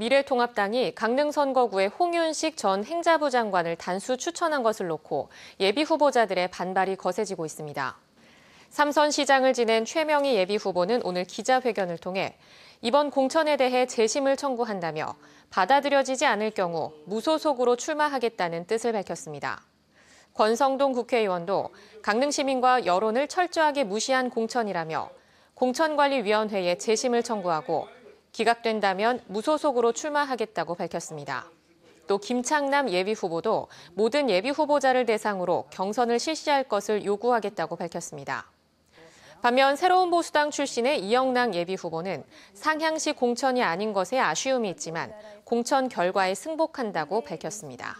미래통합당이 강릉 선거구의 홍윤식 전 행자부 장관을 단수 추천한 것을 놓고 예비 후보자들의 반발이 거세지고 있습니다. 삼선시장을 지낸 최명희 예비 후보는 오늘 기자회견을 통해 이번 공천에 대해 재심을 청구한다며 받아들여지지 않을 경우 무소속으로 출마하겠다는 뜻을 밝혔습니다. 권성동 국회의원도 강릉 시민과 여론을 철저하게 무시한 공천이라며 공천관리위원회에 재심을 청구하고 기각된다면 무소속으로 출마하겠다고 밝혔습니다. 또 김창남 예비 후보도 모든 예비 후보자를 대상으로 경선을 실시할 것을 요구하겠다고 밝혔습니다. 반면 새로운 보수당 출신의 이영랑 예비 후보는 상향시 공천이 아닌 것에 아쉬움이 있지만 공천 결과에 승복한다고 밝혔습니다.